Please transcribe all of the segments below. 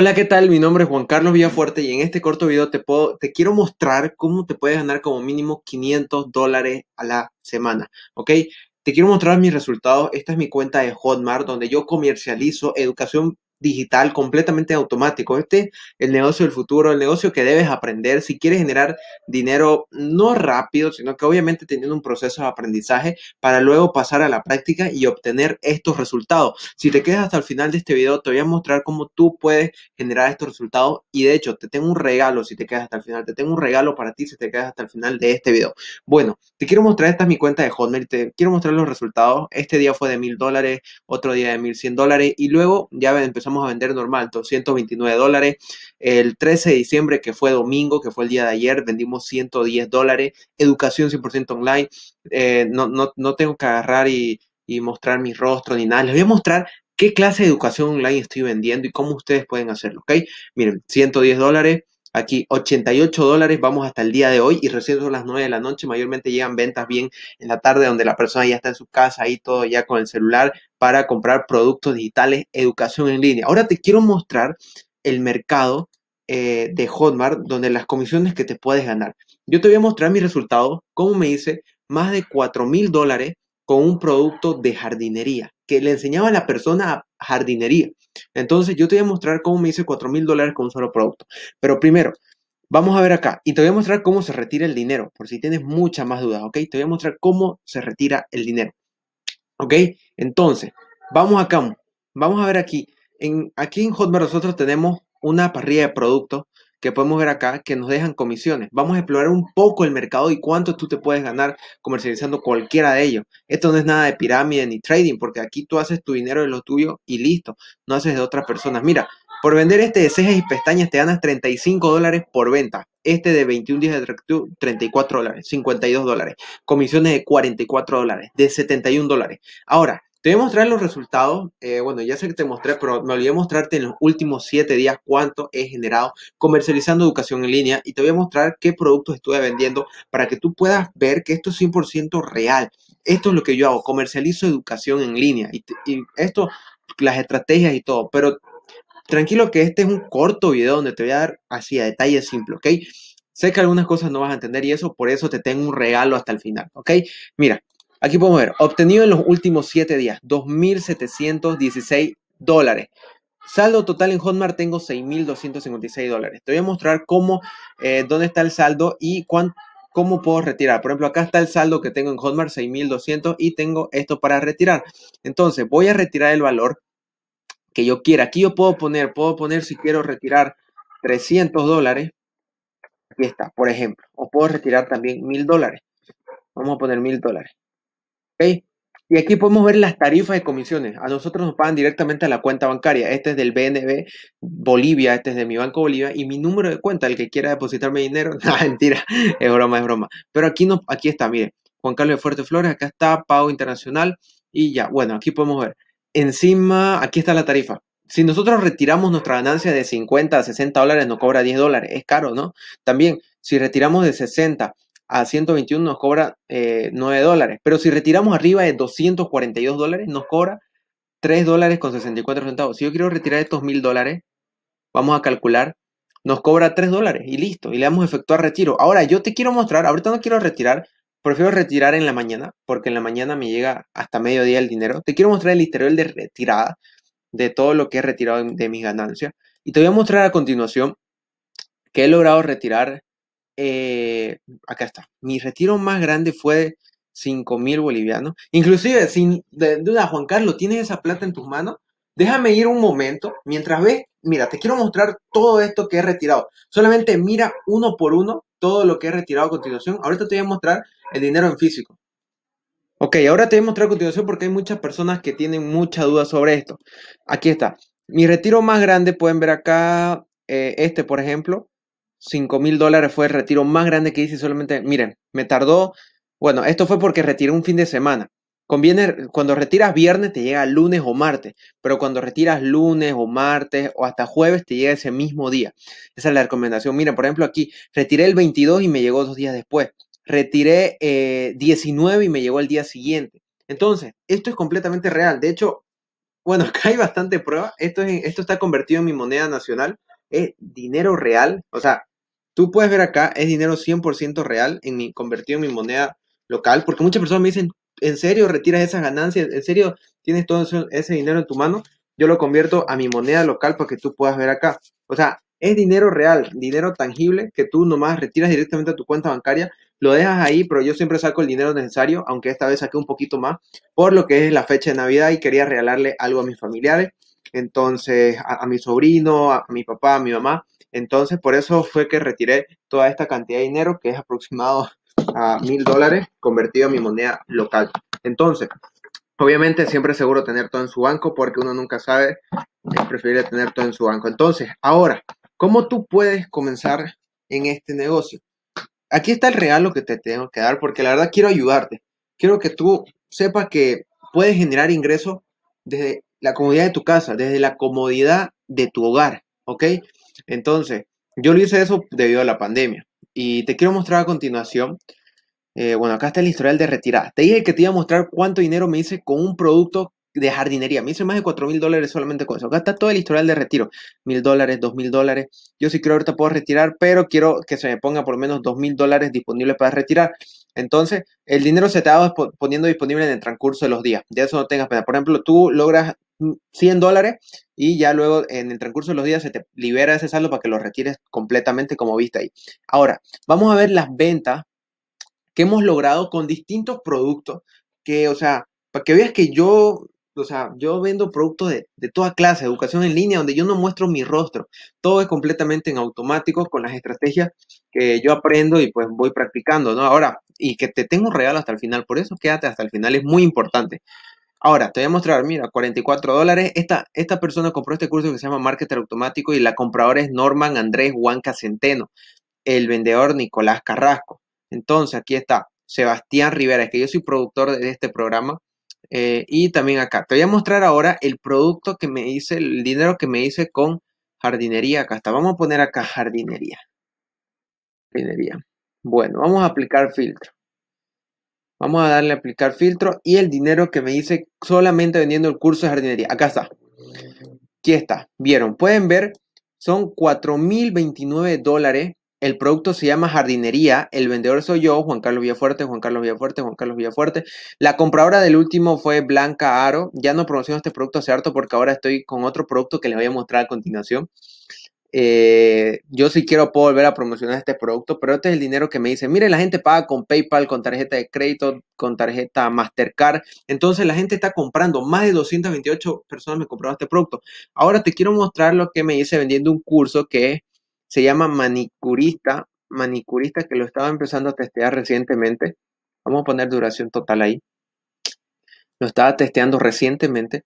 Hola, ¿qué tal? Mi nombre es Juan Carlos Villafuerte y en este corto video te, puedo, te quiero mostrar cómo te puedes ganar como mínimo 500 dólares a la semana, ¿ok? Te quiero mostrar mis resultados. Esta es mi cuenta de Hotmart donde yo comercializo educación digital completamente automático. Este es el negocio del futuro, el negocio que debes aprender si quieres generar dinero no rápido, sino que obviamente teniendo un proceso de aprendizaje para luego pasar a la práctica y obtener estos resultados. Si te quedas hasta el final de este video, te voy a mostrar cómo tú puedes generar estos resultados y de hecho te tengo un regalo si te quedas hasta el final, te tengo un regalo para ti si te quedas hasta el final de este video. Bueno, te quiero mostrar, esta es mi cuenta de Hotmail, te quiero mostrar los resultados. Este día fue de mil dólares, otro día de mil cien dólares y luego ya empezó vamos a vender normal, 229 dólares. El 13 de diciembre, que fue domingo, que fue el día de ayer, vendimos 110 dólares. Educación 100% online. Eh, no, no, no, tengo que agarrar y, y mostrar mi rostro ni nada. Les voy a mostrar qué clase de educación online estoy vendiendo y cómo ustedes pueden hacerlo, ¿ok? Miren, 110 dólares aquí 88 dólares, vamos hasta el día de hoy y recién son las 9 de la noche, mayormente llegan ventas bien en la tarde donde la persona ya está en su casa y todo ya con el celular para comprar productos digitales, educación en línea. Ahora te quiero mostrar el mercado eh, de Hotmart donde las comisiones que te puedes ganar. Yo te voy a mostrar mi resultado, como me hice más de 4 mil dólares con un producto de jardinería, que le enseñaba a la persona jardinería. Entonces yo te voy a mostrar cómo me hice 4 mil dólares con un solo producto. Pero primero, vamos a ver acá y te voy a mostrar cómo se retira el dinero, por si tienes muchas más dudas, ¿ok? Te voy a mostrar cómo se retira el dinero, ¿ok? Entonces, vamos acá, vamos a ver aquí. aquí en Hotmart nosotros tenemos una parrilla de productos que podemos ver acá que nos dejan comisiones. Vamos a explorar un poco el mercado y cuánto tú te puedes ganar comercializando cualquiera de ellos. Esto no es nada de pirámide ni trading, porque aquí tú haces tu dinero de lo tuyo y listo, no haces de otras personas. Mira, por vender este de cejas y pestañas te ganas 35 dólares por venta. Este de 21 días de 34 dólares, 52 dólares. Comisiones de 44 dólares, de 71 dólares. Ahora, te voy a mostrar los resultados. Eh, bueno, ya sé que te mostré, pero me olvidé mostrarte en los últimos siete días cuánto he generado comercializando educación en línea y te voy a mostrar qué productos estuve vendiendo para que tú puedas ver que esto es 100% real. Esto es lo que yo hago, comercializo educación en línea y, y esto, las estrategias y todo, pero tranquilo que este es un corto video donde te voy a dar así a detalle simple, ¿ok? Sé que algunas cosas no vas a entender y eso, por eso te tengo un regalo hasta el final, ¿ok? Mira, Aquí podemos ver, obtenido en los últimos 7 días, 2.716 dólares. Saldo total en Hotmart tengo 6.256 dólares. Te voy a mostrar cómo, eh, dónde está el saldo y cómo puedo retirar. Por ejemplo, acá está el saldo que tengo en Hotmart, 6.200 y tengo esto para retirar. Entonces, voy a retirar el valor que yo quiera. Aquí yo puedo poner, puedo poner si quiero retirar 300 dólares. Aquí está, por ejemplo. O puedo retirar también 1.000 dólares. Vamos a poner 1.000 dólares. Y aquí podemos ver las tarifas de comisiones. A nosotros nos pagan directamente a la cuenta bancaria. Este es del BNB Bolivia, este es de mi Banco Bolivia y mi número de cuenta, el que quiera depositarme dinero. No, mentira, es broma, es broma. Pero aquí, no, aquí está, mire, Juan Carlos de Fuerte Flores, acá está Pago Internacional y ya. Bueno, aquí podemos ver. Encima, aquí está la tarifa. Si nosotros retiramos nuestra ganancia de 50 a 60 dólares, nos cobra 10 dólares. Es caro, ¿no? También, si retiramos de 60 a 121 nos cobra 9 eh, dólares. Pero si retiramos arriba de 242 dólares, nos cobra 3 dólares con 64 centavos. Si yo quiero retirar estos 1000 dólares, vamos a calcular, nos cobra 3 dólares y listo. Y le damos efectuar retiro. Ahora, yo te quiero mostrar, ahorita no quiero retirar, prefiero retirar en la mañana, porque en la mañana me llega hasta mediodía el dinero. Te quiero mostrar el historial de retirada de todo lo que he retirado de mis ganancias. Y te voy a mostrar a continuación que he logrado retirar eh, acá está, mi retiro más grande fue de 5 mil bolivianos. Inclusive, sin duda, Juan Carlos, ¿tienes esa plata en tus manos? Déjame ir un momento mientras ves, mira, te quiero mostrar todo esto que he retirado. Solamente mira uno por uno todo lo que he retirado a continuación. Ahorita te voy a mostrar el dinero en físico. Ok, ahora te voy a mostrar a continuación porque hay muchas personas que tienen mucha duda sobre esto. Aquí está. Mi retiro más grande, pueden ver acá, eh, este por ejemplo, 5 mil dólares fue el retiro más grande que hice. Solamente, miren, me tardó. Bueno, esto fue porque retiré un fin de semana. Conviene, cuando retiras viernes te llega lunes o martes, pero cuando retiras lunes o martes o hasta jueves te llega ese mismo día. Esa es la recomendación. Miren, por ejemplo, aquí retiré el 22 y me llegó dos días después. Retiré 19 eh, y me llegó el día siguiente. Entonces, esto es completamente real. De hecho, bueno, acá hay bastante prueba. Esto, esto está convertido en mi moneda nacional es dinero real. O sea, tú puedes ver acá, es dinero 100% real en mi, convertido en mi moneda local, porque muchas personas me dicen, ¿en serio retiras esas ganancias? ¿En serio tienes todo ese dinero en tu mano? Yo lo convierto a mi moneda local para que tú puedas ver acá. O sea, es dinero real, dinero tangible que tú nomás retiras directamente a tu cuenta bancaria, lo dejas ahí, pero yo siempre saco el dinero necesario, aunque esta vez saqué un poquito más, por lo que es la fecha de Navidad y quería regalarle algo a mis familiares entonces a, mi sobrino, a, mi papá, a mi mamá. Entonces por eso fue que retiré toda esta cantidad de dinero, que es aproximado a mil dólares, convertido a mi moneda local. Entonces, obviamente siempre es seguro tener todo en su banco, porque uno nunca sabe, es preferible tener todo en su banco. Entonces, ahora, ¿cómo tú puedes comenzar en este negocio? Aquí está el regalo que te tengo que dar, porque la verdad quiero ayudarte. Quiero que tú sepas que puedes generar ingresos desde la comodidad de tu casa, desde la comodidad de tu hogar, ¿ok? Entonces, yo lo hice eso debido a la pandemia. Y te quiero mostrar a continuación, eh, bueno, acá está el historial de retirada. Te dije que te iba a mostrar cuánto dinero me hice con un producto de jardinería. Me hice más de 4 mil dólares solamente con eso. Acá está todo el historial de retiro. Mil dólares, dos mil dólares. Yo sí creo ahorita puedo retirar, pero quiero que se me ponga por lo menos dos mil dólares disponibles para retirar. Entonces, el dinero se te va poniendo disponible en el transcurso de los días. De eso no tengas pena. Por ejemplo, tú logras 100 mm, dólares y ya luego en el transcurso de los días se te libera ese saldo para que lo retires completamente como viste ahí. Ahora, vamos a ver las ventas que hemos logrado con distintos productos que, o sea, para que veas que yo, o sea, yo vendo productos de, toda clase, educación en línea, donde yo no muestro mi rostro. Todo es completamente en automático con las estrategias que yo aprendo y pues voy practicando, ¿no? Ahora, y que te tengo regalo hasta el final, por eso quédate hasta el final, es muy importante. Ahora, te voy a mostrar, mira, 44 dólares. Esta, esta persona compró este curso que se llama Marketer Automático y la compradora es Norman Andrés Juan Centeno, el vendedor Nicolás Carrasco. Entonces, aquí está Sebastián Rivera, que yo soy productor de este programa. Eh, y también acá, te voy a mostrar ahora el producto que me hice, el dinero que me hice con jardinería. Acá está, vamos a poner acá jardinería. Jardinería. Bueno, vamos a aplicar filtro. Vamos a darle a aplicar filtro y el dinero que me hice solamente vendiendo el curso de jardinería. Acá está. Aquí está. Vieron, pueden ver, son 4.029 dólares. El producto se llama jardinería. El vendedor soy yo, Juan Carlos Villafuerte, Juan Carlos Villafuerte, Juan Carlos Villafuerte. La compradora del último fue Blanca Aro. Ya no promociono este producto hace harto porque ahora estoy con otro producto que les voy a mostrar a continuación. Eh, yo si quiero puedo volver a promocionar este producto, pero este es el dinero que me dice: mire, la gente paga con PayPal, con tarjeta de crédito, con tarjeta Mastercard, entonces la gente está comprando, más de 228 personas me compraron este producto. Ahora te quiero mostrar lo que me hice vendiendo un curso que se llama manicurista, manicurista que lo estaba empezando a testear recientemente. Vamos a poner duración total ahí. Lo estaba testeando recientemente.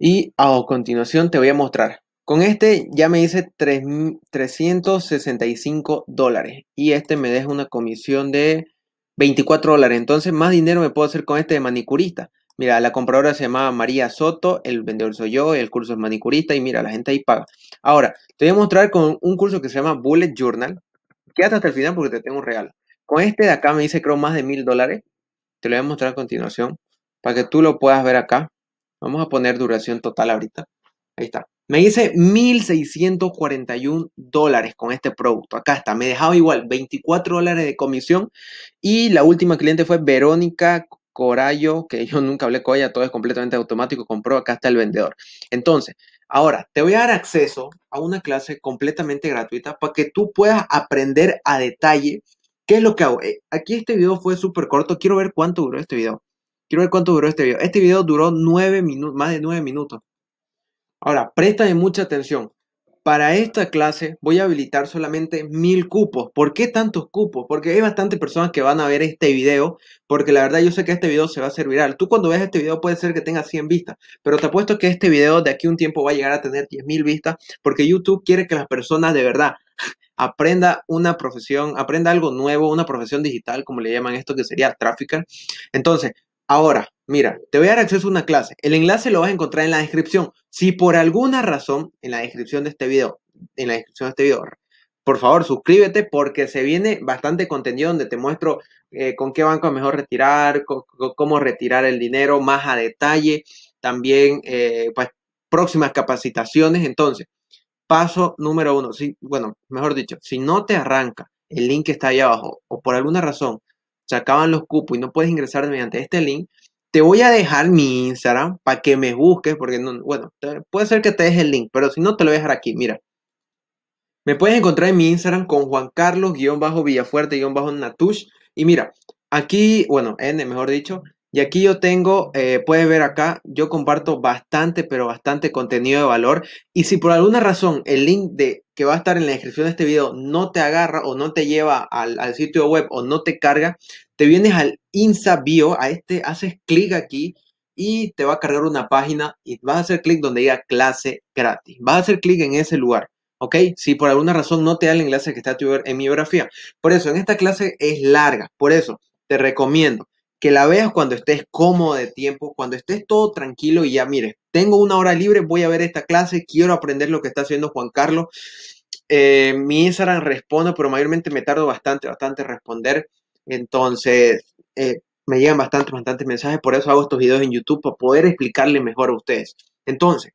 Y a continuación te voy a mostrar con este ya me hice 365 dólares y este me deja una comisión de 24 dólares. Entonces más dinero me puedo hacer con este de manicurista. Mira, la compradora se llama María Soto, el vendedor soy yo, el curso es manicurista y mira, la gente ahí paga. Ahora, te voy a mostrar con un curso que se llama Bullet Journal. Quédate hasta el final porque te tengo un regalo. Con este de acá me hice creo más de mil dólares. Te lo voy a mostrar a continuación para que tú lo puedas ver acá. Vamos a poner duración total ahorita. Ahí está. Me hice 1.641 dólares con este producto. Acá está, me dejaba igual 24 dólares de comisión. Y la última cliente fue Verónica Corallo, que yo nunca hablé con ella, todo es completamente automático, compró, acá está el vendedor. Entonces, ahora te voy a dar acceso a una clase completamente gratuita para que tú puedas aprender a detalle qué es lo que hago. Eh, aquí este video fue súper corto, quiero ver cuánto duró este video. Quiero ver cuánto duró este video. Este video duró minutos, más de nueve minutos. Ahora, préstame mucha atención. Para esta clase voy a habilitar solamente mil cupos. ¿Por qué tantos cupos? Porque hay bastantes personas que van a ver este video, porque la verdad yo sé que este video se va a hacer viral. Tú cuando veas este video puede ser que tenga 100 vistas, pero te apuesto que este video de aquí un tiempo va a llegar a tener 10.000 vistas, porque YouTube quiere que las personas de verdad aprenda una profesión, aprenda algo nuevo, una profesión digital, como le llaman esto, que sería tráfico. Entonces, Ahora, mira, te voy a dar acceso a una clase. El enlace lo vas a encontrar en la descripción. Si por alguna razón, en la descripción de este video, en la descripción de este video, por favor suscríbete porque se viene bastante contenido donde te muestro eh, con qué banco es mejor retirar, cómo retirar el dinero más a detalle. También, eh, pues, próximas capacitaciones. Entonces, paso número uno, bueno, mejor dicho, si no te arranca, el link que está ahí abajo o por alguna razón se acaban los cupos y no puedes ingresar mediante este link, te voy a dejar mi Instagram para que me busques, porque no, bueno, puede ser que te deje el link, pero si no, te lo voy a dejar aquí, mira. Me puedes encontrar en mi Instagram con Juan Carlos-Villafuerte-Natush. Y mira, aquí, bueno, N, mejor dicho, y aquí yo tengo, puedes eh, puede ver acá, yo comparto bastante, pero bastante contenido de valor. Y si por alguna razón el link de, que va a estar en la descripción de este video no te agarra o no te lleva al, sitio web o no te carga, te vienes al Insta Bio, a este, haces clic aquí y te va a cargar una página y vas a hacer clic donde diga clase gratis. Vas a hacer clic en ese lugar. ¿Ok? Si por alguna razón no te da el enlace que está en mi biografía. Por eso, en esta clase es larga. Por eso, te recomiendo que la veas cuando estés cómodo de tiempo, cuando estés todo tranquilo y ya, mire, tengo una hora libre, voy a ver esta clase, quiero aprender lo que está haciendo Juan Carlos. Eh, mi Instagram respondo, pero mayormente me tardo bastante, bastante responder. Entonces, eh, me llegan bastantes, bastantes mensajes, por eso hago estos videos en YouTube para poder explicarle mejor a ustedes. Entonces,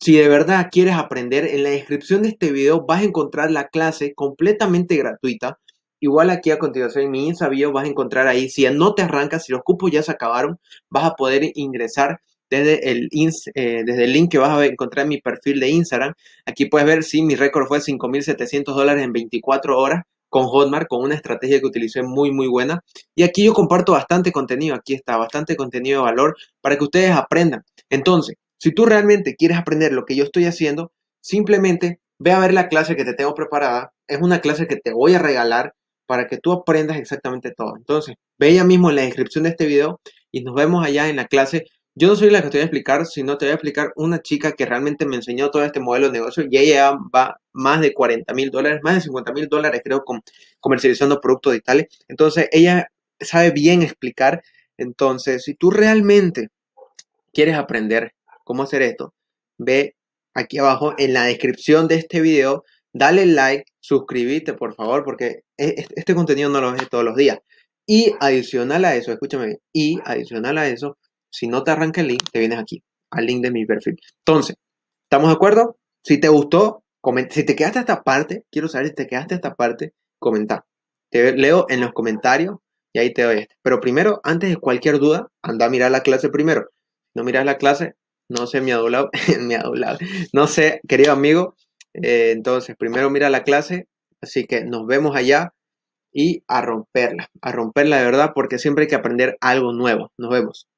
si de verdad quieres aprender, en la descripción de este video vas a encontrar la clase completamente gratuita Igual aquí a continuación en mi Insabio vas a encontrar ahí, si no te arrancas, si los cupos ya se acabaron, vas a poder ingresar desde el, eh, desde el link que vas a encontrar en mi perfil de Instagram. Aquí puedes ver, si mi récord fue 5.700 dólares en 24 horas con Hotmart, con una estrategia que utilicé muy, muy buena. Y aquí yo comparto bastante contenido, aquí está, bastante contenido de valor para que ustedes aprendan. Entonces, si tú realmente quieres aprender lo que yo estoy haciendo, simplemente ve a ver la clase que te tengo preparada. Es una clase que te voy a regalar para que tú aprendas exactamente todo. Entonces, ve ella mismo en la descripción de este video y nos vemos allá en la clase. Yo no soy la que te voy a explicar, sino te voy a explicar una chica que realmente me enseñó todo este modelo de negocio y ella va más de 40 mil dólares, más de 50 mil dólares creo con comercializando productos digitales. Entonces, ella sabe bien explicar. Entonces, si tú realmente quieres aprender cómo hacer esto, ve aquí abajo en la descripción de este video, dale like suscribirte, por favor, porque e, e, este contenido no lo ves todos los días. Y adicional a eso, escúchame y adicional a eso, si no te arranca el link, te vienes aquí, al link de mi perfil. Entonces, ¿estamos de acuerdo? Si te gustó, Si te quedaste esta parte, quiero saber si te quedaste esta parte, comenta. Te leo en los comentarios y ahí te doy este. Pero primero, antes de cualquier duda, anda a mirar la clase primero. No miras la clase, no sé, mi adulado, mi adulado. No sé, querido amigo, eh, entonces, primero mira la clase, así que nos vemos allá y a romperla, a romperla de verdad, porque siempre hay que aprender algo nuevo. Nos vemos.